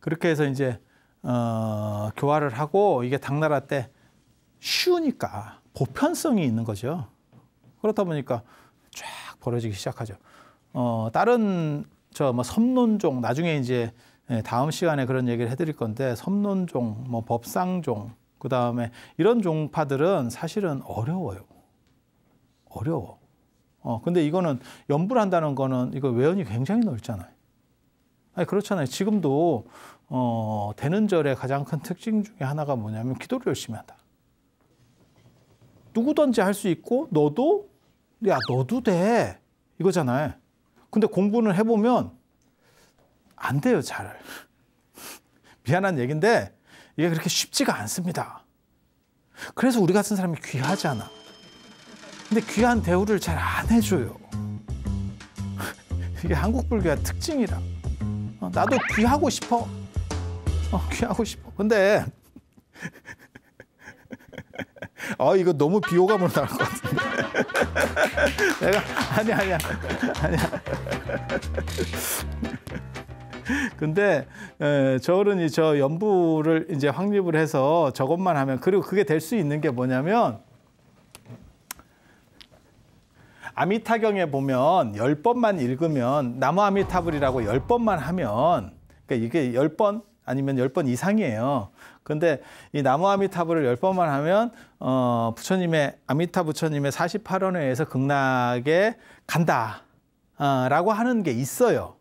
그렇게 해서 이제 어, 교화를 하고 이게 당나라 때 쉬우니까 보편성이 있는 거죠. 그렇다 보니까 쫙 벌어지기 시작하죠. 어, 다른 저뭐 섬론종 나중에 이제 예, 다음 시간에 그런 얘기를 해드릴 건데 섬론종, 뭐 법상종, 그 다음에 이런 종파들은 사실은 어려워요. 어려워. 어, 근데 이거는 연불한다는 거는 이거 외연이 굉장히 넓잖아요. 아니 그렇잖아요. 지금도 어, 되는 절의 가장 큰 특징 중에 하나가 뭐냐면 기도를 열심히 한다. 누구든지 할 수 있고 너도 야 너도 돼 이거잖아요. 근데 공부는 해보면 안 돼요 잘. 미안한 얘긴데 이게 그렇게 쉽지가 않습니다. 그래서 우리 같은 사람이 귀하잖아. 근데 귀한 대우를 잘 안 해줘요. 이게 한국 불교의 특징이라. 어, 나도 네. 귀하고 싶어. 어, 귀하고 싶어. 근데 어 이거 너무 비호감으로 나올 것 같은데. 내가 아니 아니야 아니야. 근데 에, 저어이저 연부를 이제 확립을 해서 저것만 하면 그리고 그게 될 수 있는 게 뭐냐면 아미타경에 보면 열번만 읽으면 나무 아미타불이라고 열번만 하면 그러니까 이게 열 번 아니면 열 번 이상이에요. 근데 이 나무 아미타불을 열번만 하면 어 부처님의 아미타 부처님의 48원회에서 극락에 간다. 아, 라고 하는 게 있어요.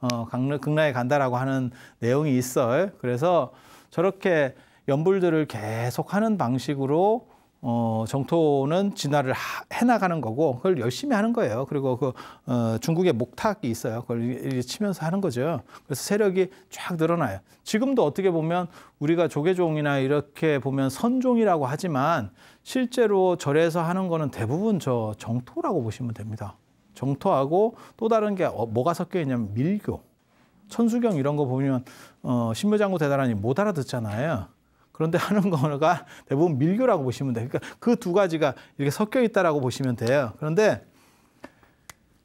어, 강릉, 극락에 간다라고 하는 내용이 있어요. 그래서 저렇게 연불들을 계속 하는 방식으로 어, 정토는 진화를 하, 해나가는 거고 그걸 열심히 하는 거예요. 그리고 그 어, 중국의 목탁이 있어요. 그걸 치면서 하는 거죠. 그래서 세력이 쫙 늘어나요. 지금도 어떻게 보면 우리가 조계종이나 이렇게 보면 선종이라고 하지만 실제로 절에서 하는 거는 대부분 저 정토라고 보시면 됩니다. 정토하고 또 다른 게 어, 뭐가 섞여 있냐면 밀교. 천수경 이런 거 보면 어, 신묘장구 대단하니 못 알아듣잖아요. 그런데 하는 거가 대부분 밀교라고 보시면 돼요. 그러니까 그 두 가지가 이렇게 섞여 있다라고 보시면 돼요. 그런데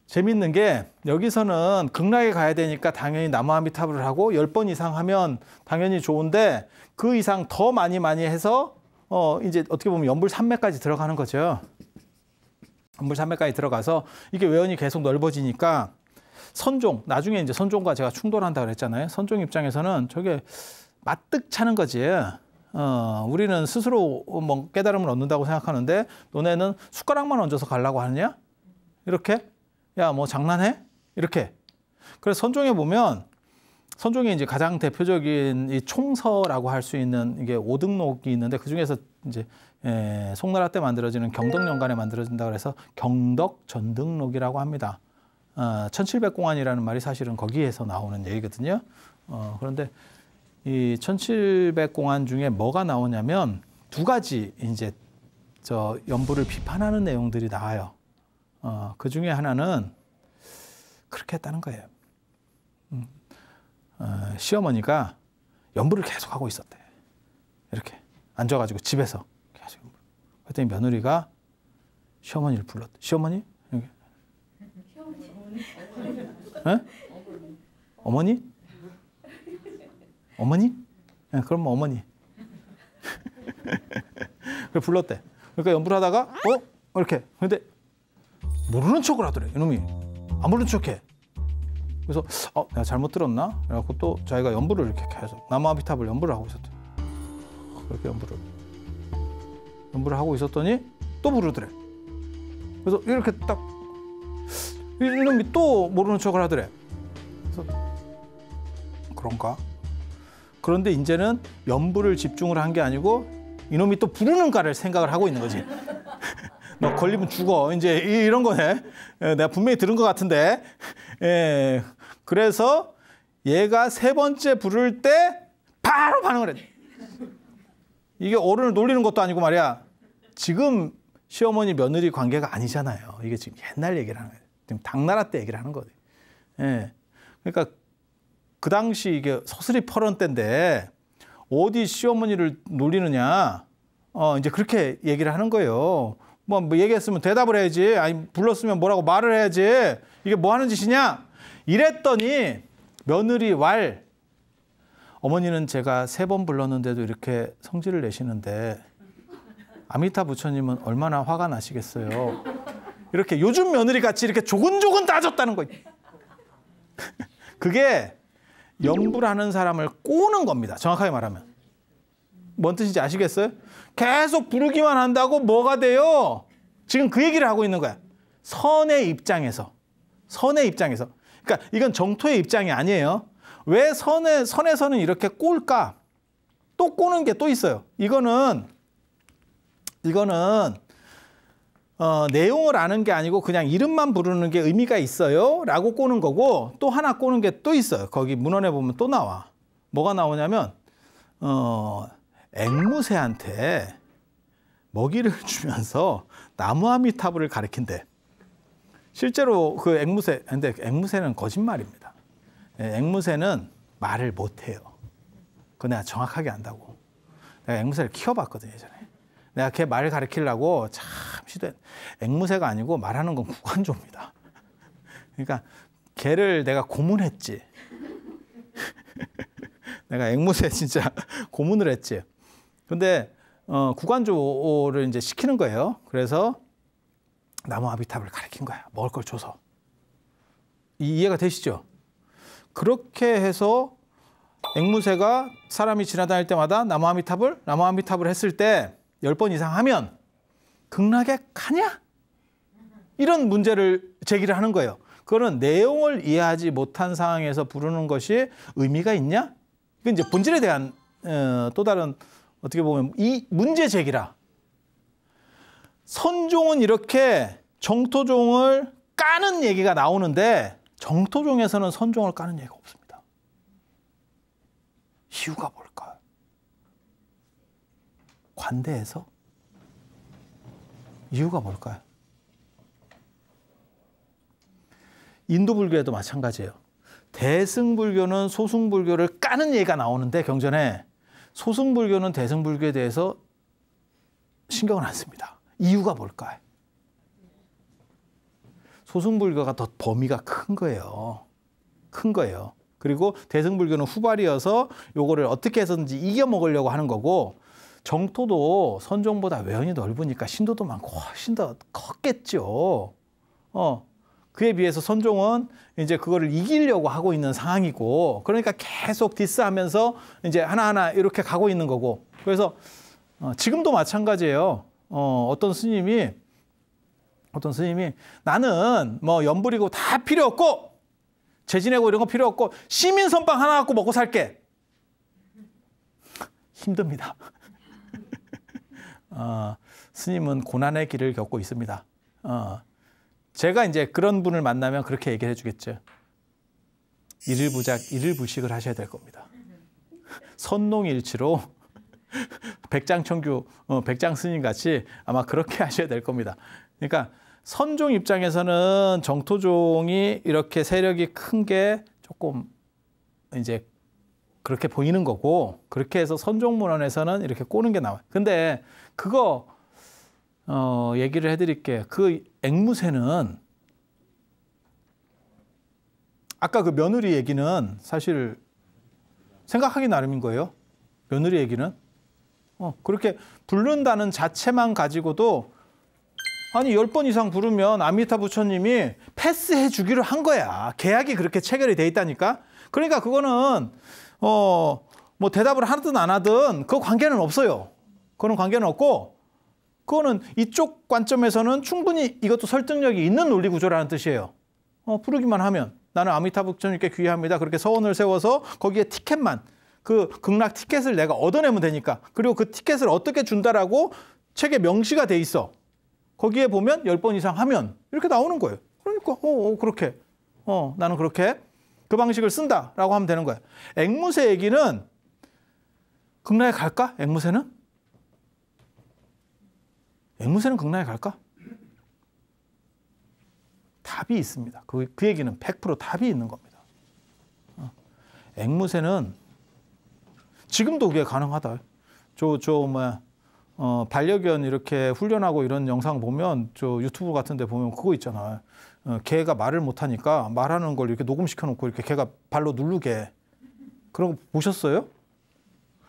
재밌는 게 여기서는 극락에 가야 되니까 당연히 나무아미타불을 하고 열 번 이상 하면 당연히 좋은데 그 이상 더 많이 많이 해서 어 이제 어떻게 보면 연불 산맥까지 들어가는 거죠. 연불 산맥까지 들어가서 이게 외연이 계속 넓어지니까 선종 나중에 이제 선종과 제가 충돌한다 그랬잖아요. 선종 입장에서는 저게 맞득 차는 거지. 어, 우리는 스스로 뭐 깨달음을 얻는다고 생각하는데 너네는 숟가락만 얹어서 가려고 하느냐? 이렇게? 야, 뭐 장난해? 이렇게. 그래서 선종에 보면 선종의 이제 가장 대표적인 이 총서라고 할 수 있는 이게 오등록이 있는데 그 중에서 이제 에, 예, 송나라 때 만들어지는 경덕연간에 만들어진다 그래서 경덕 전등록이라고 합니다. 어, 1700공안이라는 말이 사실은 거기에서 나오는 얘기거든요. 어, 그런데 이 1700공안 중에 뭐가 나오냐면 두 가지 이제 저 연부를 비판하는 내용들이 나와요. 어, 그 중에 하나는 그렇게 했다는 거예요. 음, 어, 시어머니가 연부를 계속 하고 있었대. 이렇게 앉아가지고 집에서 계속 그랬더니 며느리가 시어머니를 불렀대. 시어머니? 이렇게. 네? 어머니? 어머니? 네, 그럼 뭐 어머니. 그래 불렀대. 그러니까 연불 하다가 어? 이렇게. 근데 모르는 척을 하더래. 이놈이. 안 모르는 척해. 그래서 어, 내가 잘못 들었나? 그래갖고 또 자기가 연불을 이렇게 계속 나무아비탑을 연불을 하고 있었대. 그렇게 연불을. 연불을 하고 있었더니 또 부르더래. 그래서 이렇게 딱 이놈이 또 모르는 척을 하더래. 그래서 그런가? 그런데 이제는 연부를 집중을 한 게 아니고 이놈이 또 부르는가를 생각을 하고 있는 거지. 너 걸리면 죽어. 이제 이런 거네. 예, 내가 분명히 들은 것 같은데. 예. 그래서 얘가 세 번째 부를 때 바로 반응을 해. 이게 어른을 놀리는 것도 아니고 말이야. 지금 시어머니 며느리 관계가 아니잖아요. 이게 지금 옛날 얘기를 하는 거예요. 지금 당나라 때 얘기를 하는 거예요. 예. 그러니까 그 당시 이게 서슬이 퍼런 때인데 어디 시어머니를 놀리느냐 어 이제 그렇게 얘기를 하는 거예요. 뭐, 뭐 얘기했으면 대답을 해야지. 아니 불렀으면 뭐라고 말을 해야지. 이게 뭐 하는 짓이냐? 이랬더니 며느리 왈 어머니는 제가 세 번 불렀는데도 이렇게 성질을 내시는데 아미타 부처님은 얼마나 화가 나시겠어요. 이렇게 요즘 며느리 같이 이렇게 조근조근 따졌다는 거예요. 그게 염불하는 사람을 꼬는 겁니다. 정확하게 말하면. 뭔 뜻인지 아시겠어요? 계속 부르기만 한다고 뭐가 돼요? 지금 그 얘기를 하고 있는 거야. 선의 입장에서. 선의 입장에서. 그러니까 이건 정토의 입장이 아니에요. 왜 선의, 선에서는 이렇게 꼴까? 또 꼬는 게 또 있어요. 이거는, 이거는 어, 내용을 아는 게 아니고 그냥 이름만 부르는 게 의미가 있어요 라고 꼬는 거고 또 하나 꼬는 게 또 있어요 거기 문헌에 보면 또 나와 뭐가 나오냐면 어, 앵무새한테 먹이를 주면서 나무아미타불을 가리킨대 실제로 그 앵무새 근데 앵무새는 거짓말입니다 예, 앵무새는 말을 못해요 그거 내가 정확하게 안다고 내가 앵무새를 키워봤거든 예전에 내가 걔말 가르키려고 참 시도 앵무새가 아니고 말하는 건 구간조입니다. 그러니까 걔를 내가 고문했지. 내가 앵무새 진짜 고문을 했지. 근데 어, 구간조를 이제 시키는 거예요. 그래서 나무 아비탑을 가리킨 거야. 먹을 걸 줘서. 이, 이해가 되시죠? 그렇게 해서 앵무새가 사람이 지나다닐 때마다 나무 아비탑을 나무 아비탑을 했을 때 10번 이상 하면 극락에 가냐? 이런 문제를 제기를 하는 거예요. 그거는 내용을 이해하지 못한 상황에서 부르는 것이 의미가 있냐? 그 이제 본질에 대한 어, 또 다른 어떻게 보면 이 문제 제기라. 선종은 이렇게 정토종을 까는 얘기가 나오는데 정토종에서는 선종을 까는 얘기가 없습니다. 이유가 뭘까? 관대해서? 이유가 뭘까요? 인도 불교에도 마찬가지예요. 대승 불교는 소승 불교를 까는 얘기가 나오는데 경전에 소승 불교는 대승 불교에 대해서 신경을 안 씁니다. 이유가 뭘까요? 소승 불교가 더 범위가 큰 거예요. 큰 거예요. 그리고 대승 불교는 후발이어서 요거를 어떻게 해서든지 이겨 먹으려고 하는 거고 정토도 선종보다 외연이 넓으니까 신도도 많고 훨씬 더 컸겠죠. 어. 그에 비해서 선종은 이제 그거를 이기려고 하고 있는 상황이고 그러니까 계속 디스하면서 이제 하나하나 이렇게 가고 있는 거고 그래서 어, 지금도 마찬가지예요. 어, 어떤 스님이 어떤 스님이 나는 뭐 연불이고 다 필요 없고 재진해고 이런 거 필요 없고 시민 선빵 하나 갖고 먹고 살게 힘듭니다. 어, 스님은 고난의 길을 겪고 있습니다. 어, 제가 이제 그런 분을 만나면 그렇게 얘기를 해주겠죠. 일일부작, 일일부식을 하셔야 될 겁니다. 선농일치로 백장청규, 어, 백장 스님 같이 아마 그렇게 하셔야 될 겁니다. 그러니까 선종 입장에서는 정토종이 이렇게 세력이 큰 게 조금 이제 그렇게 보이는 거고 그렇게 해서 선종문헌에서는 이렇게 꼬는 게 나와요. 근데 그거 어 얘기를 해드릴게요. 그 앵무새는 아까 그 며느리 얘기는 사실 생각하기 나름인 거예요. 며느리 얘기는 어 그렇게 부른다는 자체만 가지고도 아니 열 번 이상 부르면 아미타 부처님이 패스해 주기로 한 거야. 계약이 그렇게 체결이 돼 있다니까. 그러니까 그거는 어, 뭐 대답을 하든 안 하든 그 관계는 없어요. 그런 관계는 없고 그거는 이쪽 관점에서는 충분히 이것도 설득력이 있는 논리 구조라는 뜻이에요. 어, 부르기만 하면 나는 아미타부 부처님께 귀의합니다. 그렇게 서원을 세워서 거기에 티켓만 그 극락 티켓을 내가 얻어내면 되니까 그리고 그 티켓을 어떻게 준다라고 책에 명시가 돼 있어. 거기에 보면 1 0번 이상 하면 이렇게 나오는 거예요. 그러니까 어, 어 그렇게 어 나는 그렇게 그 방식을 쓴다라고 하면 되는 거예요. 앵무새 얘기는 극락에 갈까? 앵무새는? 앵무새는 극락에 갈까? 답이 있습니다. 그, 그 얘기는 100% 답이 있는 겁니다. 어. 앵무새는 지금도 그게 가능하다. 저, 저, 뭐, 어, 반려견 이렇게 훈련하고 이런 영상 보면 저 유튜브 같은 데 보면 그거 있잖아요. 어, 개가 말을 못하니까 말하는 걸 이렇게 녹음시켜놓고 이렇게 개가 발로 누르게 그런 거 보셨어요?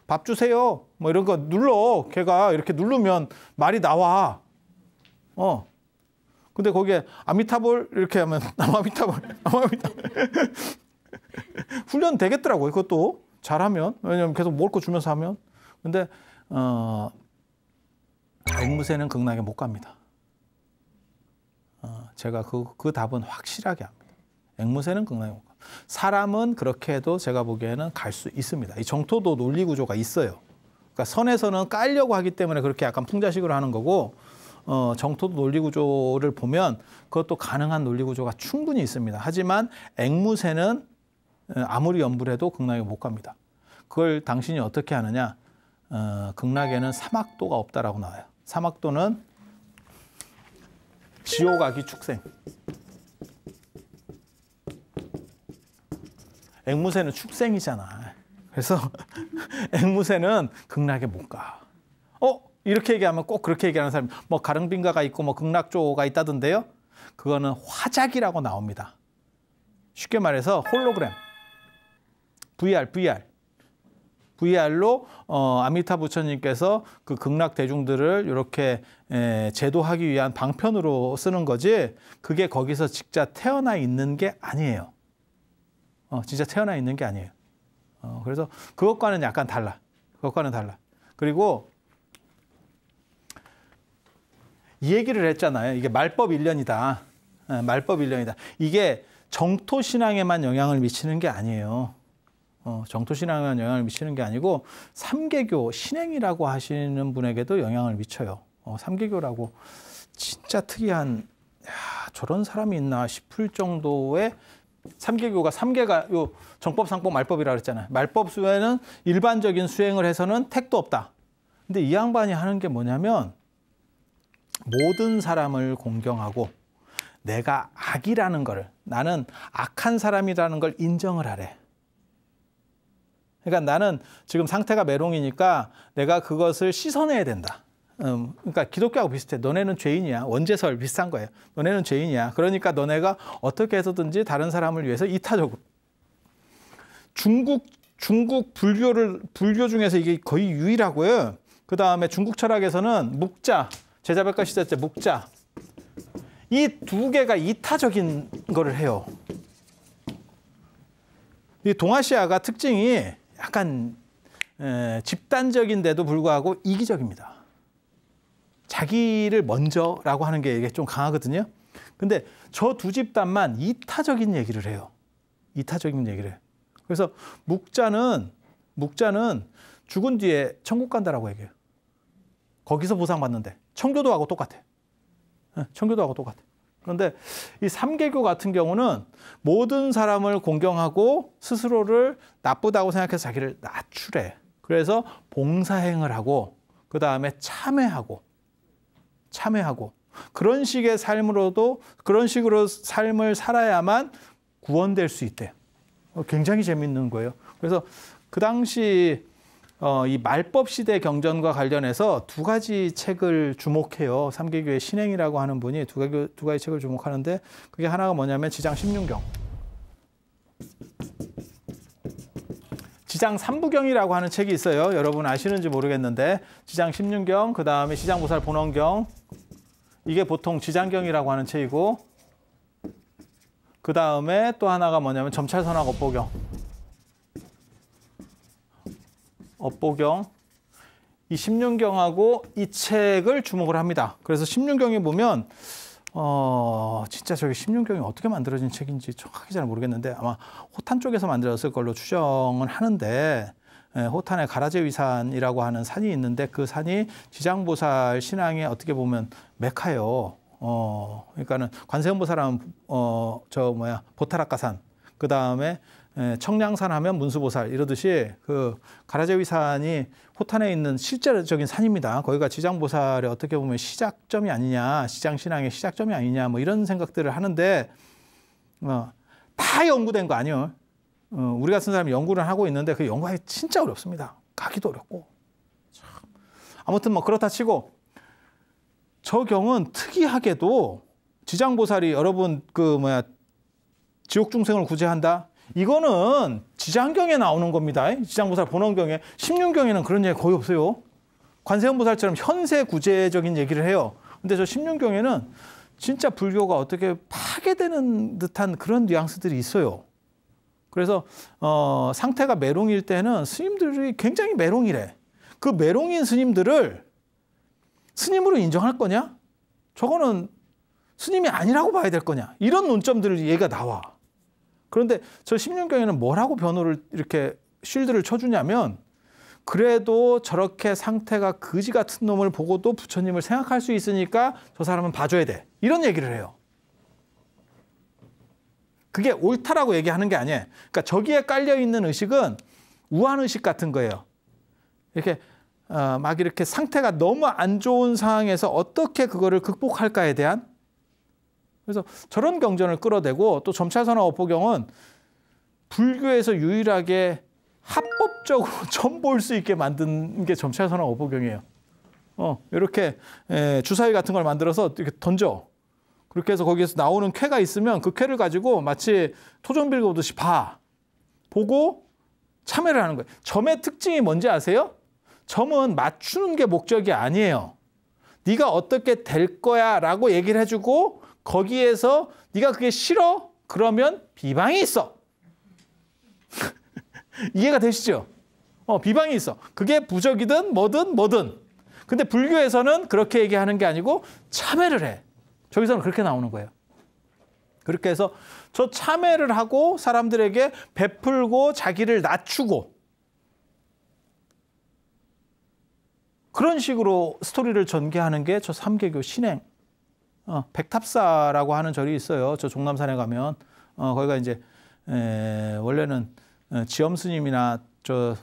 밥 주세요. 뭐 이런 거 눌러. 걔가 이렇게 누르면 말이 나와. 어. 근데 거기에 아미타볼 이렇게 하면 아마미타볼 아마미타볼 훈련 되겠더라고요. 그것도 잘하면 왜냐면 계속 먹을 거 주면서 하면. 근데 어앵무새는 아, 극락에 못 갑니다. 제가 그, 그 답은 확실하게 합니다. 앵무새는 극락에 못 가. 사람은 그렇게 해도 제가 보기에는 갈 수 있습니다. 이 정토도 논리 구조가 있어요. 그러니까 선에서는 깔려고 하기 때문에 그렇게 약간 풍자식으로 하는 거고 어, 정토도 논리 구조를 보면 그것도 가능한 논리 구조가 충분히 있습니다. 하지만 앵무새는 어, 아무리 연불해도 극락에 못 갑니다. 그걸 당신이 어떻게 하느냐? 어, 극락에는 사막도가 없다라고 나와요. 사막도는 지옥아기 축생. 앵무새는 축생이잖아. 그래서 앵무새는 극락에 못 가. 어? 이렇게 얘기하면 꼭 그렇게 얘기하는 사람이 뭐 가릉빙가가 있고 뭐 극락조가 있다던데요. 그거는 화작이라고 나옵니다. 쉽게 말해서 홀로그램. VR, VR. VR로 어, 아미타 부처님께서 그 극락 대중들을 이렇게 에, 제도하기 위한 방편으로 쓰는 거지 그게 거기서 진짜 태어나 있는 게 아니에요. 어, 진짜 태어나 있는 게 아니에요. 어, 그래서 그것과는 약간 달라. 그것과는 달라. 그리고 이 얘기를 했잖아요. 이게 말법 일련이다. 어, 말법 일련이다. 이게 정토 신앙에만 영향을 미치는 게 아니에요. 어, 정토신앙에만 영향을 미치는 게 아니고 삼계교 신행이라고 하시는 분에게도 영향을 미쳐요. 어, 삼계교라고 진짜 특이한 야, 저런 사람이 있나 싶을 정도의 삼계교가 삼계가 요 정법 상법 말법이라 그랬잖아요. 말법 수에는 일반적인 수행을 해서는 택도 없다. 근데 이 양반이 하는 게 뭐냐면 모든 사람을 공경하고 내가 악이라는 걸 나는 악한 사람이라는 걸 인정을 하래. 그러니까 나는 지금 상태가 메롱이니까 내가 그것을 씻어내야 된다. 음, 그러니까 기독교하고 비슷해. 너네는 죄인이야. 원죄설 비슷한 거예요. 너네는 죄인이야. 그러니까 너네가 어떻게 해서든지 다른 사람을 위해서 이타적으로 중국 중국 불교를 불교 중에서 이게 거의 유일하고요. 그 다음에 중국 철학에서는 묵자 제자백과 시대 때 묵자 이 두 개가 이타적인 거를 해요. 이 동아시아가 특징이 약간 집단적인데도 불구하고 이기적입니다. 자기를 먼저라고 하는 게 이게 좀 강하거든요. 근데 저 두 집단만 이타적인 얘기를 해요. 이타적인 얘기를. 그래서 묵자는 묵자는 죽은 뒤에 천국 간다라고 얘기해요. 거기서 보상받는데 청교도하고 똑같아. 예, 청교도하고 똑같아. 그런데 이 삼개교 같은 경우는 모든 사람을 공경하고 스스로를 나쁘다고 생각해서 자기를 낮추래. 그래서 봉사행을 하고 그 다음에 참회하고 참회하고 그런 식의 삶으로도 그런 식으로 삶을 살아야만 구원될 수 있대. 어, 굉장히 재밌는 거예요. 그래서 그 당시 어, 이 말법 시대 경전과 관련해서 두 가지 책을 주목해요. 삼계교의 신행이라고 하는 분이 두 가지, 두 가지 책을 주목하는데 그게 하나가 뭐냐면 지장 16경. 지장 3부경이라고 하는 책이 있어요. 여러분 아시는지 모르겠는데 지장 16경, 그 다음에 지장보살 본원경 이게 보통 지장경이라고 하는 책이고 그 다음에 또 하나가 뭐냐면 점찰선화법보경 업보경 이 16경하고 이 책을 주목을 합니다. 그래서 16경에 보면 어, 진짜 저기 16경이 어떻게 만들어진 책인지 정확히 잘 모르겠는데 아마 호탄 쪽에서 만들었을 걸로 추정은 하는데 예, 호탄의 가라제 위산이라고 하는 산이 있는데 그 산이 지장보살 신앙의 어떻게 보면 메카요. 어, 그러니까는 관세음보살은 어, 저 뭐야 보타락가산 그 다음에 예, 청량산 하면 문수보살 이러듯이 그 가라제위 산이 호탄에 있는 실제적인 산입니다. 거기가 지장보살의 어떻게 보면 시작점이 아니냐, 시장신앙의 시작점이 아니냐, 뭐 이런 생각들을 하는데, 어, 다 연구된 거 아니에요. 어, 우리 같은 사람이 연구를 하고 있는데 그 연구하기 진짜 어렵습니다. 가기도 어렵고. 참. 아무튼 뭐 그렇다 치고, 저 경은 특이하게도 지장보살이 여러분 그 뭐야, 지옥 중생을 구제한다? 이거는 지장경에 나오는 겁니다. 지장보살 본원경에 16경에는 그런 얘기 거의 없어요. 관세음보살처럼 현세구제적인 얘기를 해요. 근데 저 16경에는 진짜 불교가 어떻게 파괴되는 듯한 그런 뉘앙스들이 있어요. 그래서 어, 상태가 메롱일 때는 스님들이 굉장히 메롱이래. 그 메롱인 스님들을 스님으로 인정할 거냐? 저거는 스님이 아니라고 봐야 될 거냐? 이런 논점들을 얘가 나와. 그런데 저 10년경에는 뭐라고 변호를 이렇게 쉴드를 쳐주냐면 그래도 저렇게 상태가 거지 같은 놈을 보고도 부처님을 생각할 수 있으니까 저 사람은 봐줘야 돼. 이런 얘기를 해요. 그게 옳다라고 얘기하는 게 아니에요. 그러니까 저기에 깔려 있는 의식은 우한 의식 같은 거예요. 이렇게 어, 막 이렇게 상태가 너무 안 좋은 상황에서 어떻게 그거를 극복할까에 대한 그래서 저런 경전을 끌어대고 또 점차선화 어포경은 불교에서 유일하게 합법적으로 전볼 수 있게 만든 게 점차선화 어포경이에요. 어, 이렇게 예, 주사위 같은 걸 만들어서 이렇게 던져. 그렇게 해서 거기에서 나오는 쾌가 있으면 그 쾌를 가지고 마치 토종빌 보듯이 봐. 보고 참여를 하는 거예요. 점의 특징이 뭔지 아세요? 점은 맞추는 게 목적이 아니에요. 네가 어떻게 될 거야라고 얘기를 해주고 거기에서 네가 그게 싫어? 그러면 비방이 있어. 이해가 되시죠? 어, 비방이 있어. 그게 부적이든 뭐든 뭐든. 근데 불교에서는 그렇게 얘기하는 게 아니고 참회를 해. 저기서는 그렇게 나오는 거예요. 그렇게 해서 저 참회를 하고 사람들에게 베풀고 자기를 낮추고 그런 식으로 스토리를 전개하는 게 저 삼개교 신행 어, 백탑사라고 하는 절이 있어요. 저 종남산에 가면 어, 거기가 이제 에, 원래는 어, 지엄 스님이나 저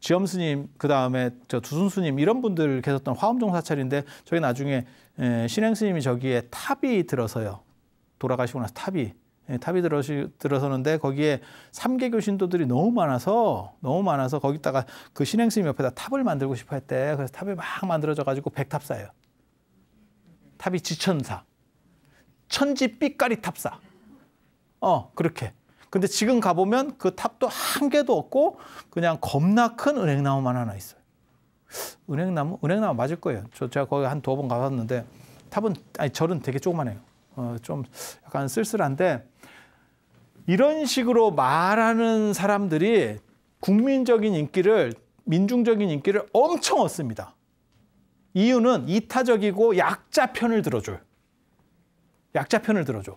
지엄 스님 그 다음에 저 두순 스님 이런 분들 계셨던 화엄종 사찰인데 저희 나중에 에, 신행 스님이 저기에 탑이 들어서요 돌아가시고 나서 탑이 에, 예, 탑이 들어시, 들어서는데 거기에 삼계교 신도들이 너무 많아서 너무 많아서 거기다가 그 신행 스님 옆에다 탑을 만들고 싶어 했대 그래서 탑이 막 만들어져 가지고 백탑사예요. 탑이 지천사. 천지 삐까리 탑사. 어, 그렇게. 근데 지금 가보면 그 탑도 한 개도 없고 그냥 겁나 큰 은행나무만 하나 있어요. 은행나무? 은행나무 맞을 거예요. 저, 제가 거기 한 두 번 가봤는데 탑은, 아니, 절은 되게 조그만해요. 어, 좀 약간 쓸쓸한데 이런 식으로 말하는 사람들이 국민적인 인기를 민중적인 인기를 엄청 얻습니다. 이유는 이타적이고 약자 편을 들어줘요. 약자 편을 들어줘.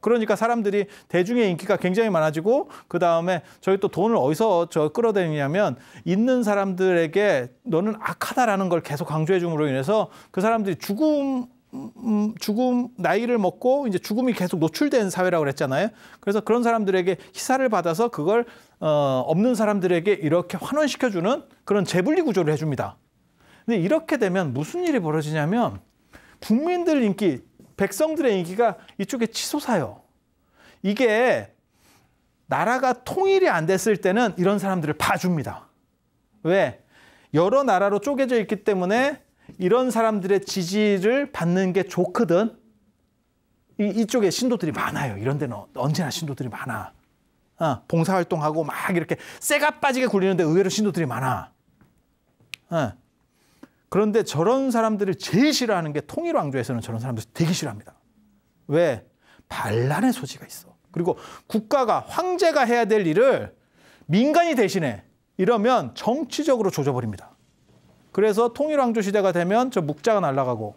그러니까 사람들이 대중의 인기가 굉장히 많아지고 그 다음에 저희 또 돈을 어디서 저 끌어대느냐면 있는 사람들에게 너는 악하다라는 걸 계속 강조해 줌으로 인해서 그 사람들이 죽음 음, 죽음 나이를 먹고 이제 죽음이 계속 노출된 사회라고 그랬잖아요. 그래서 그런 사람들에게 희사를 받아서 그걸 어, 없는 사람들에게 이렇게 환원시켜주는 그런 재분리 구조를 해줍니다. 근데 이렇게 되면 무슨 일이 벌어지냐면 국민들 인기, 백성들의 인기가 이쪽에 치솟아요. 이게 나라가 통일이 안 됐을 때는 이런 사람들을 봐줍니다. 왜? 여러 나라로 쪼개져 있기 때문에 이런 사람들의 지지를 받는 게 좋거든. 이, 이쪽에 신도들이 많아요. 이런 데는 언제나 신도들이 많아. 어, 봉사활동하고 막 이렇게 쇠가 빠지게 굴리는데 의외로 신도들이 많아. 어. 그런데 저런 사람들을 제일 싫어하는 게 통일 왕조에서는 저런 사람들 되게 싫어합니다. 왜? 반란의 소지가 있어. 그리고 국가가 황제가 해야 될 일을 민간이 대신해 이러면 정치적으로 조져버립니다. 그래서 통일왕조 시대가 되면 저 묵자가 날라가고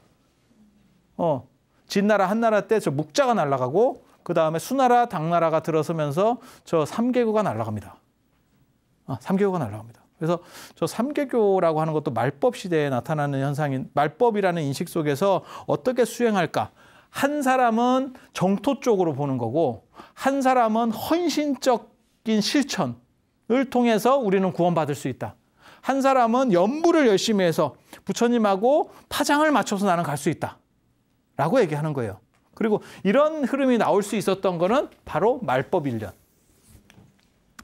어 진나라 한나라 때 저 묵자가 날라가고 그 다음에 수나라 당나라가 들어서면서 저 삼개구가 날라갑니다. 아, 삼개구가 날라갑니다. 그래서 저 삼계교라고 하는 것도 말법 시대에 나타나는 현상인 말법이라는 인식 속에서 어떻게 수행할까? 한 사람은 정토 쪽으로 보는 거고 한 사람은 헌신적인 실천을 통해서 우리는 구원받을 수 있다. 한 사람은 연부를 열심히 해서 부처님하고 파장을 맞춰서 나는 갈 수 있다. 라고 얘기하는 거예요. 그리고 이런 흐름이 나올 수 있었던 거는 바로 말법 1년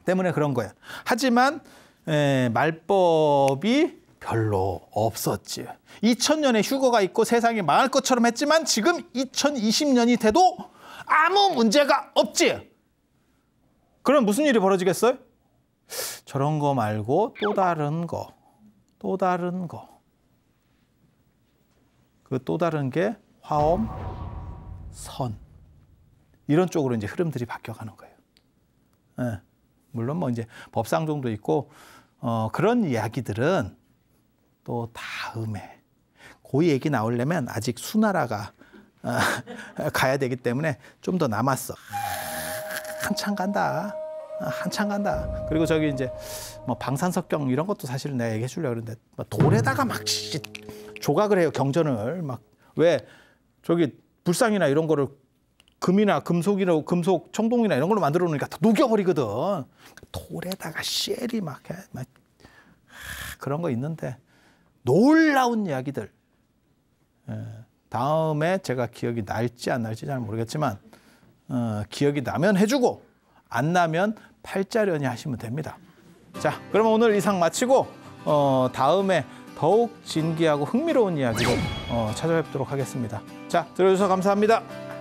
때문에 그런 거예요. 하지만 에, 예, 말법이 별로 없었지. 2000년에 휴거가 있고 세상이 망할 것처럼 했지만 지금 2020년이 돼도 아무 문제가 없지. 그럼 무슨 일이 벌어지겠어요? 저런 거 말고 또 다른 거, 또 다른 거. 그 또 다른 게 화엄, 선. 이런 쪽으로 이제 흐름들이 바뀌어가는 거예요. 네. 물론 뭐 이제 법상정도 있고 어, 그런 이야기들은 또 다음에 고이 그 얘기 나오려면 아직 수나라가 아, 가야 되기 때문에 좀 더 남았어. 한참 간다. 아, 한참 간다. 그리고 저기 이제 뭐 방산석경 이런 것도 사실은 내가 얘기해 주려고 그러는데 뭐 돌에다가 막 조각을 해요 경전을 막 왜 저기 불상이나 이런 거를 금이나 금속이라고 금속 청동이나 이런 걸로 만들어 놓으니까 다 녹여버리거든. 돌에다가 쉘이 막, 해, 막 그런 거 있는데 놀라운 이야기들. 예, 다음에 제가 기억이 날지 안 날지 잘 모르겠지만 어, 기억이 나면 해주고 안 나면 팔자련이 하시면 됩니다. 자, 그러면 오늘 이상 마치고 어, 다음에 더욱 진기하고 흥미로운 이야기로 어, 찾아뵙도록 하겠습니다. 자, 들어주셔서 감사합니다.